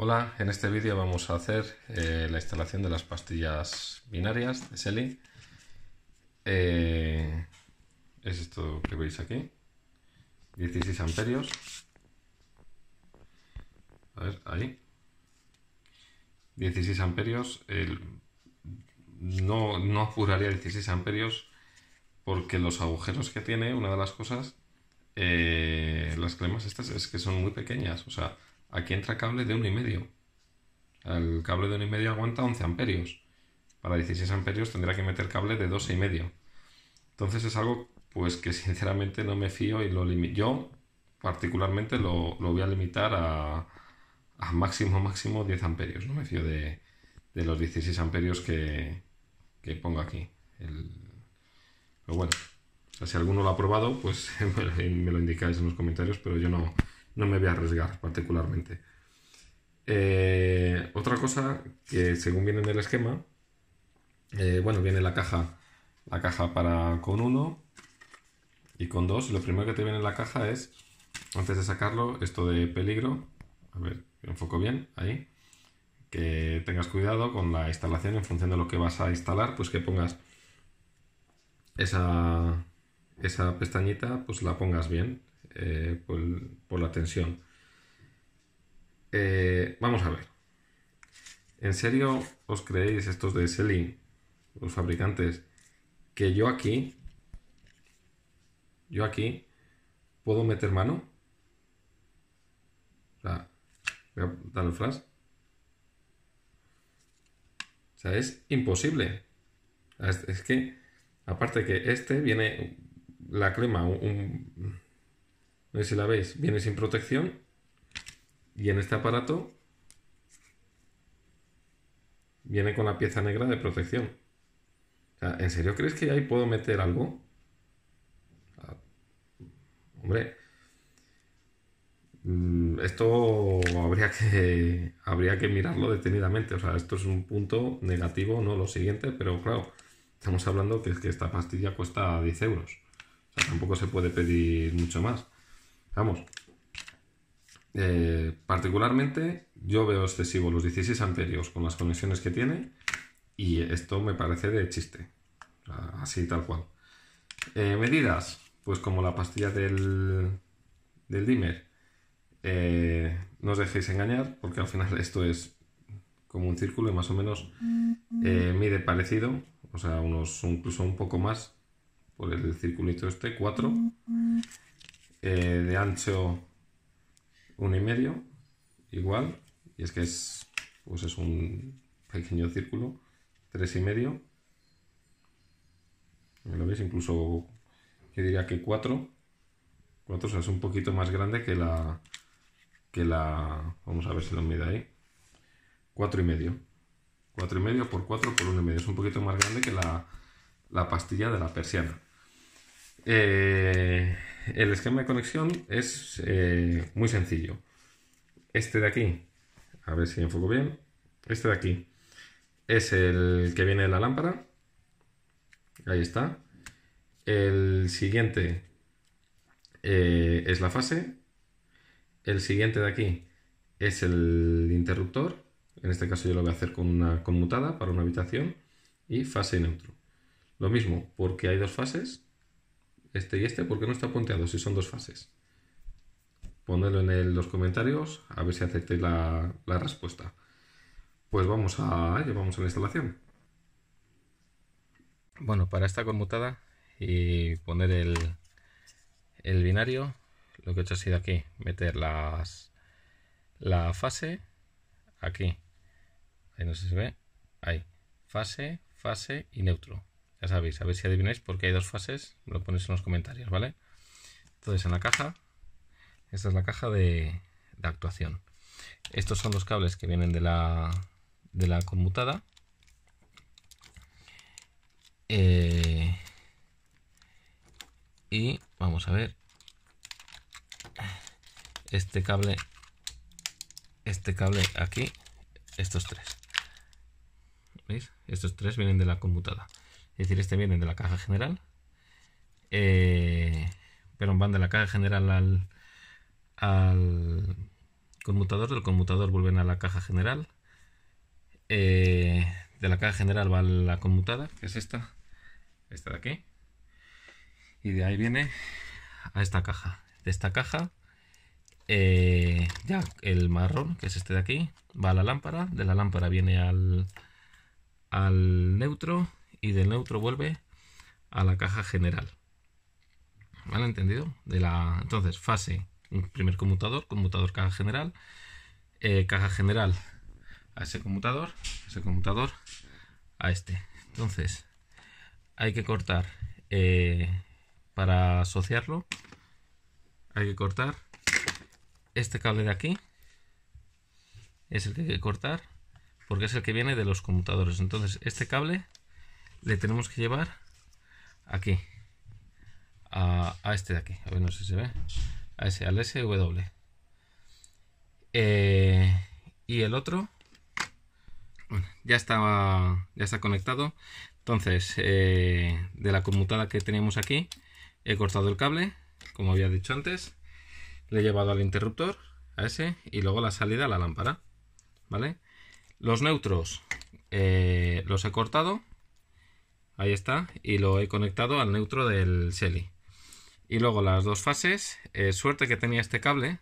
Hola, en este vídeo vamos a hacer eh, la instalación de las pastillas binarias de Selling. Eh, es esto que veis aquí, 16 amperios. A ver, ahí. 16 amperios. no, no apuraría 16 amperios porque los agujeros que tiene, una de las cosas, eh, las cremas estas es que son muy pequeñas. O sea, Aquí entra cable de 1,5. El cable de 1,5 aguanta 11 amperios. Para 16 amperios tendrá que meter cable de 2,5. Entonces es algo pues que sinceramente no me fío y lo yo particularmente lo, voy a limitar a, máximo, máximo 10 amperios. No me fío de, los 16 amperios que, pongo aquí. Pero bueno, si alguno lo ha probado, pues me lo indicáis en los comentarios, pero yo no, no me voy a arriesgar particularmente. Eh, otra cosa que según viene en el esquema, eh, bueno, viene la caja, la caja para con uno y con dos. Lo primero que te viene en la caja es, antes de sacarlo, esto de peligro. A ver, enfoco bien, ahí. Que tengas cuidado con la instalación en función de lo que vas a instalar, pues que pongas esa, esa pestañita, pues la pongas bien, eh, por, la tensión eh, vamos a ver. ¿En serio os creéis estos de Selling, los fabricantes, que yo aquí, yo aquí, puedo meter mano? voy a dar el flash. O sea, es imposible. Es, que, aparte que este viene la crema, un si la veis. Viene sin protección. Y en este aparato viene con la pieza negra de protección. ¿en serio crees que ahí puedo meter algo? hombre, mm, esto habría que, habría que mirarlo detenidamente. O sea, esto es un punto negativo, no lo siguiente, pero claro, estamos hablando que, esta pastilla cuesta 10 euros. tampoco se puede pedir mucho más. Vamos. Eh, particularmente, yo veo excesivo los 16 amperios con las conexiones que tiene y esto me parece de chiste. Así tal cual. Eh, medidas, pues como la pastilla del, del dimmer. Eh, no os dejéis engañar porque al final esto es como un círculo y más o menos mide parecido, o sea, unos incluso un poco más por el circulito este, 4. Eh, de ancho uno y medio, igual, y es que es, pues es un pequeño círculo, tres y medio, lo veis, incluso yo diría que 4, 4 o sea, es un poquito más grande que la, que la, vamos a ver si lo mide ahí, cuatro y medio, cuatro y medio por 4 por uno y medio, es un poquito más grande que la, la pastilla de la persiana. Eh, el esquema de conexión es eh, muy sencillo. Este de aquí, a ver si enfoco bien, este de aquí es el que viene de la lámpara. Ahí está. El siguiente eh, es la fase. El siguiente de aquí es el interruptor. En este caso yo lo voy a hacer con una conmutada para una habitación. Y fase neutro. Lo mismo, porque hay dos fases este y este, ¿por qué no está ponteado? si son dos fases? Ponedlo en los comentarios a ver si aceptéis la, respuesta. Pues vamos a ello, vamos a la instalación. Bueno, para esta conmutada y poner el, el binario, lo que he hecho ha sido aquí, meter las, la fase, aquí, ahí no se ve, ahí, fase, fase y neutro. Ya sabéis, a ver si adivináis porque hay dos fases, lo ponéis en los comentarios, ¿vale? Entonces en la caja, esta es la caja de, actuación. Estos son los cables que vienen de la, conmutada. Eh, y vamos a ver. Este cable, este cable aquí, estos tres. ¿Veis? Estos tres vienen de la conmutada. Es decir, este viene de la caja general. Eh, pero van de la caja general al, conmutador, del conmutador vuelven a la caja general. Eh, de la caja general va la conmutada, que es esta, esta de aquí. Y de ahí viene a esta caja. De esta caja, eh, ya el marrón, que es este de aquí, va a la lámpara. De la lámpara viene al, al neutro y del neutro vuelve a la caja general. ¿Vale? ¿Entendido? De la, entonces, fase, primer conmutador, conmutador caja general, eh, caja general a ese conmutador, ese conmutador a este. Entonces, hay que cortar eh, para asociarlo, hay que cortar este cable de aquí, es el que hay que cortar porque es el que viene de los conmutadores. Entonces, este cable le tenemos que llevar aquí a, este de aquí a ver no sé si se ve a ese al SW eh, y el otro bueno, ya está ya está conectado entonces eh, de la conmutada que tenemos aquí he cortado el cable como había dicho antes le he llevado al interruptor a ese y luego la salida a la lámpara vale los neutros eh, los he cortado Ahí está, y lo he conectado al neutro del Shelly. Y luego las dos fases, eh, suerte que tenía este cable.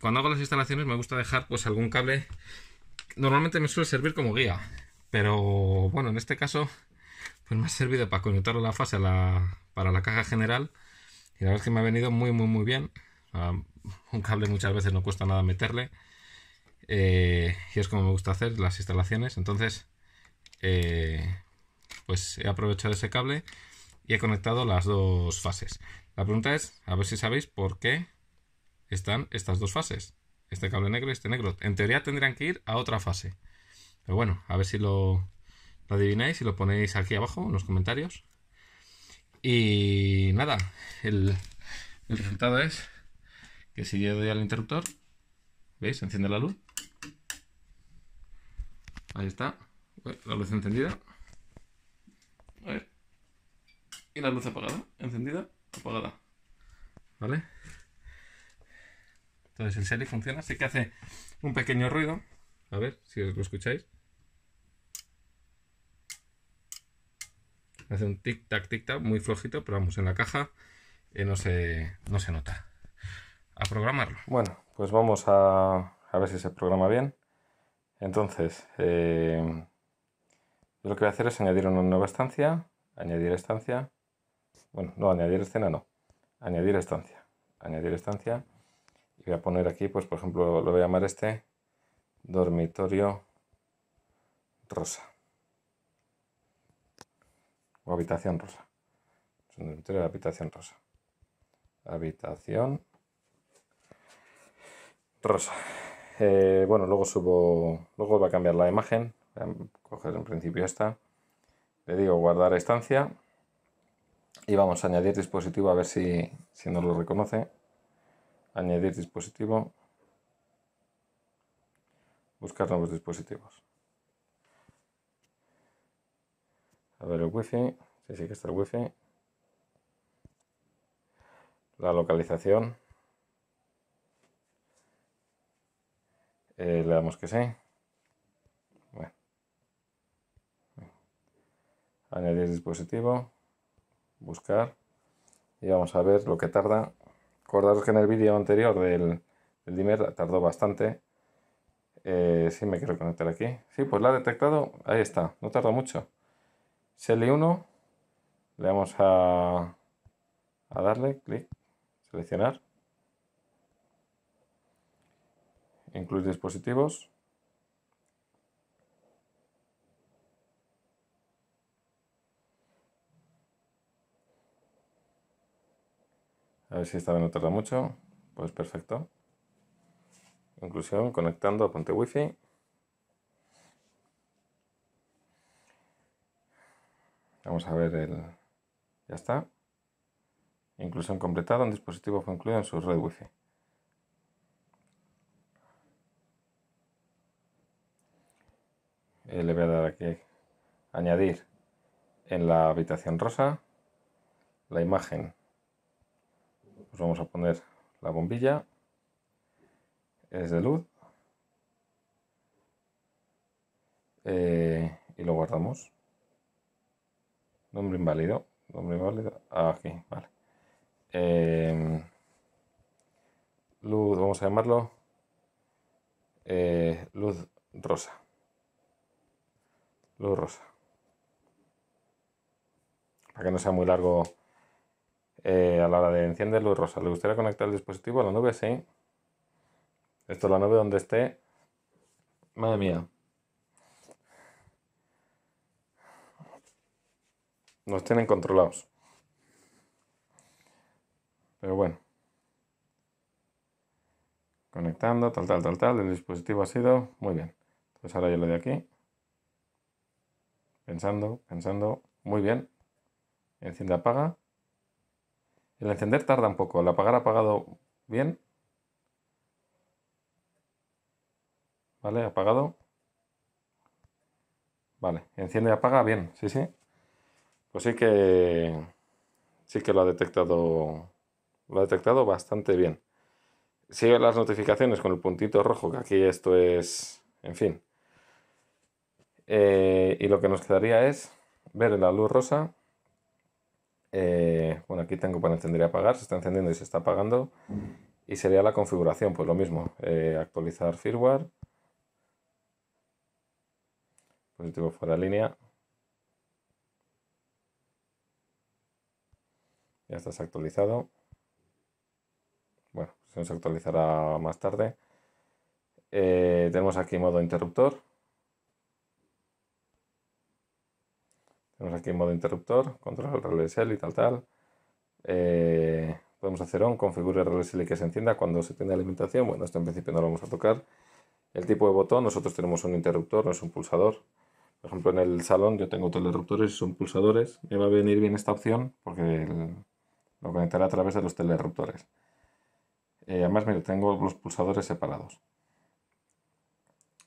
cuando hago las instalaciones me gusta dejar pues algún cable, normalmente me suele servir como guía, pero bueno, en este caso pues me ha servido para conectar la fase para la caja general y la verdad es que me ha venido muy muy muy bien. Ah, un cable muchas veces no cuesta nada meterle eh, y es como me gusta hacer las instalaciones, entonces eh, pues he aprovechado ese cable y he conectado las dos fases. La pregunta es, a ver si sabéis por qué están estas dos fases. Este cable negro y este negro. En teoría tendrían que ir a otra fase. Pero bueno, a ver si lo, adivináis y lo ponéis aquí abajo en los comentarios. Y nada, el, el resultado es que si yo doy al interruptor, ¿veis? Enciende la luz. Ahí está. La luz encendida. Y la luz apagada. Encendida, apagada. ¿Vale? Entonces el Sally funciona. Sí que hace un pequeño ruido. A ver si os lo escucháis. Hace un tic-tac, tic-tac, muy flojito, pero vamos, en la caja eh, no, se, no se nota. A programarlo. Bueno, pues vamos a, a ver si se programa bien. Entonces, eh, lo que voy a hacer es añadir una nueva estancia, añadir estancia, bueno, no, añadir escena no, añadir estancia, añadir estancia, y voy a poner aquí, pues por ejemplo, lo voy a llamar este, dormitorio rosa, o habitación rosa, es un dormitorio de habitación rosa, habitación rosa. Eh, bueno, luego subo, luego va a cambiar la imagen Em, coger en principio esta, le digo guardar estancia y vamos a añadir dispositivo a ver si, si nos lo reconoce. Añadir dispositivo. Buscar nuevos dispositivos. A ver el wifi. Sí, sí que está el wifi. La localización. Eh, le damos que sí. añadir dispositivo, buscar y vamos a ver lo que tarda. Acordaros que en el vídeo anterior del, del dimmer tardó bastante. si eh, sí me quiero conectar aquí. Sí, pues la ha detectado. Ahí está. No tardó mucho. Sele 1. Le vamos a, a darle clic. Seleccionar. Incluir dispositivos. A ver si esta vez no tarda mucho. Pues perfecto. Inclusión conectando a Ponte wi Vamos a ver el... Ya está. Inclusión completada. Un dispositivo fue incluido en su red wifi. fi eh, le voy a dar aquí añadir en la habitación rosa la imagen vamos a poner la bombilla, es de luz, eh, y lo guardamos. Nombre inválido, nombre inválido, aquí, ah, vale. Eh, luz, vamos a llamarlo eh, luz rosa. Luz rosa. Para que no sea muy largo eh, a la hora de enciender luz rosa, ¿le gustaría conectar el dispositivo a la nube? Sí. Esto es la nube donde esté. Madre mía. Nos tienen controlados. Pero bueno. Conectando, tal, tal, tal, tal. El dispositivo ha sido. Muy bien. Entonces ahora yo lo de aquí. Pensando, pensando. Muy bien. Enciende, apaga. El encender tarda un poco, el apagar ha apagado bien. Vale, apagado. Vale, enciende y apaga bien, sí, sí. Pues sí que sí que lo ha detectado lo ha detectado bastante bien. Sigue las notificaciones con el puntito rojo, que aquí esto es, en fin. Eh, y lo que nos quedaría es ver la luz rosa eh, bueno, aquí tengo para encender y apagar, se está encendiendo y se está apagando. Y sería la configuración, pues lo mismo, eh, actualizar firmware, positivo fuera de línea. Ya estás actualizado. Bueno, se nos actualizará más tarde. Eh, tenemos aquí modo interruptor, Tenemos aquí modo interruptor, control relé y tal, tal. Eh, podemos hacer on, configure relé SL que se encienda cuando se tiene alimentación. Bueno, esto en principio no lo vamos a tocar. El tipo de botón, nosotros tenemos un interruptor, no es un pulsador. Por ejemplo, en el salón yo tengo telerruptores y son pulsadores. Me va a venir bien esta opción porque lo conectará a través de los telerruptores. Eh, además, mire, tengo los pulsadores separados.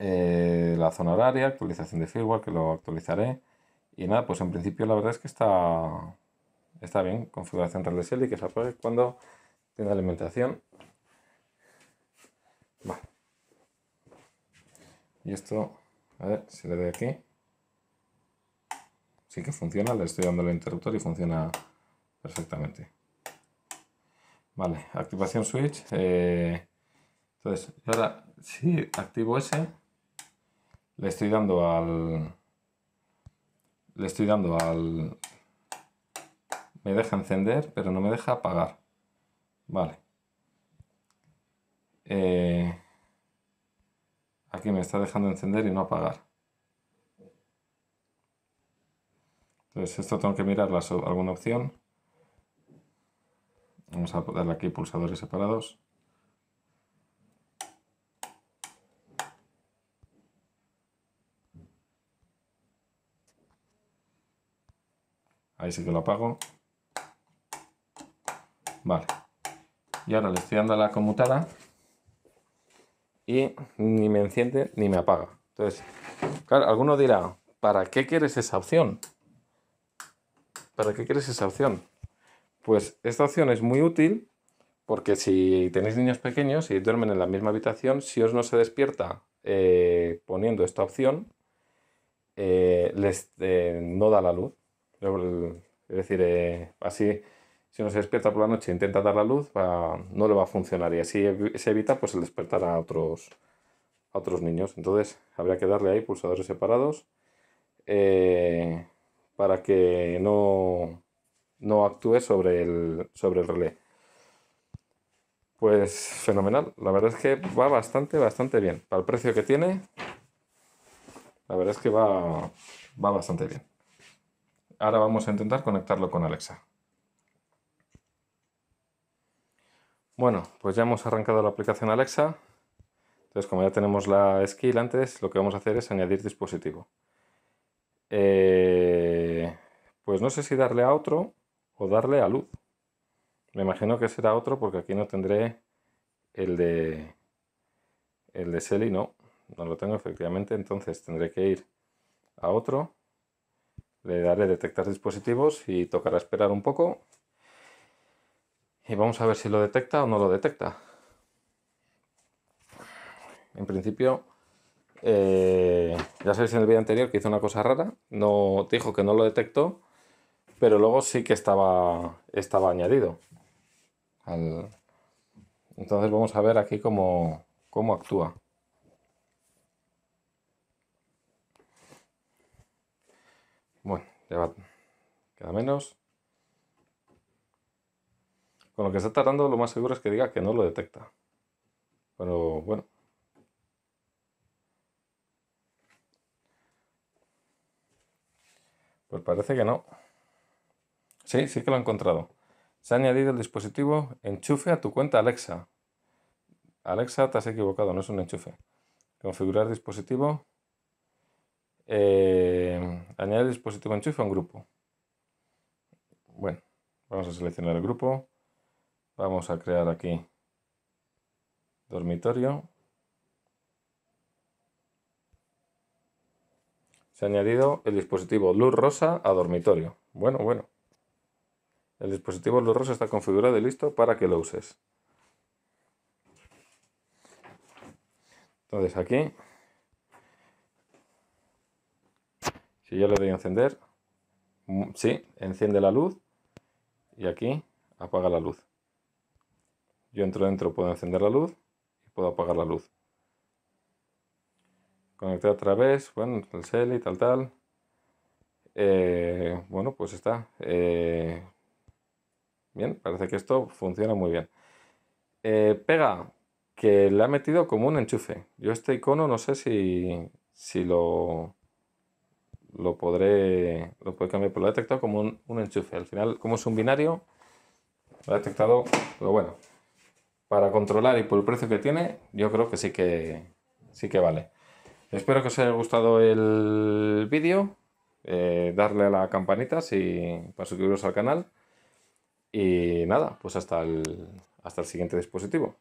Eh, la zona horaria, actualización de firmware, que lo actualizaré. Y nada, pues en principio la verdad es que está, está bien. Configuración real de que se apruebe cuando tiene alimentación. Y esto, a ver si le doy aquí. Sí que funciona, le estoy dando el interruptor y funciona perfectamente. Vale, activación switch. Eh, entonces, ahora si activo ese, le estoy dando al, le estoy dando al... Me deja encender, pero no me deja apagar. Vale. Eh, aquí me está dejando encender y no apagar. Entonces esto tengo que mirar alguna opción. Vamos a darle aquí pulsadores separados. Ahí sí que lo apago. Vale. Y ahora le estoy dando la conmutada y ni me enciende ni me apaga. Entonces, claro, alguno dirá, ¿para qué quieres esa opción? ¿Para qué quieres esa opción? Pues esta opción es muy útil porque si tenéis niños pequeños y duermen en la misma habitación, si os no se despierta eh, poniendo esta opción, eh, les eh, no da la luz. Pues, es decir, eh, así, si uno se despierta por la noche e intenta dar la luz, no le va a funcionar y así se evita pues, el despertar a otros, otros niños. Entonces, habría que darle ahí pulsadores separados eh, para que no, no actúe sobre el, sobre el relé. Pues fenomenal, la verdad es que va bastante, bastante bien. Para el precio que tiene, la verdad es que va, va bastante bien ahora vamos a intentar conectarlo con Alexa. Bueno, pues ya hemos arrancado la aplicación Alexa. Entonces, como ya tenemos la skill antes, lo que vamos a hacer es añadir dispositivo. Eh, pues no sé si darle a otro o darle a luz. Me imagino que será otro porque aquí no tendré el de el de Selly, no, no lo tengo efectivamente, entonces tendré que ir a otro le daré detectar dispositivos y tocará esperar un poco. Y vamos a ver si lo detecta o no lo detecta. En principio, eh, ya sabéis en el vídeo anterior que hizo una cosa rara. No dijo que no lo detectó, pero luego sí que estaba, estaba añadido. Entonces vamos a ver aquí cómo actúa. Ya Queda menos. Con lo que está tardando, lo más seguro es que diga que no lo detecta. Pero bueno. Pues parece que no. Sí, sí que lo ha encontrado. Se ha añadido el dispositivo enchufe a tu cuenta Alexa. Alexa, te has equivocado, no es un enchufe. Configurar dispositivo. Eh, añadir el dispositivo enchufe a un grupo. Bueno, vamos a seleccionar el grupo. Vamos a crear aquí dormitorio. Se ha añadido el dispositivo luz rosa a dormitorio. Bueno, bueno. El dispositivo luz rosa está configurado y listo para que lo uses. Entonces aquí Si yo le doy a encender, mm, sí, enciende la luz y aquí apaga la luz. Yo entro dentro, puedo encender la luz y puedo apagar la luz. Conecté otra vez, bueno, el cel y tal, tal. Eh, bueno, pues está. Eh, bien, parece que esto funciona muy bien. Eh, pega, que le ha metido como un enchufe. Yo este icono no sé si lo lo podré lo cambiar, pero lo he detectado como un, enchufe. Al final, como es un binario, lo he detectado, pero bueno, para controlar y por el precio que tiene, yo creo que sí que, sí que vale. Espero que os haya gustado el vídeo, eh, darle a la campanita si, para suscribiros al canal y nada, pues hasta el, hasta el siguiente dispositivo.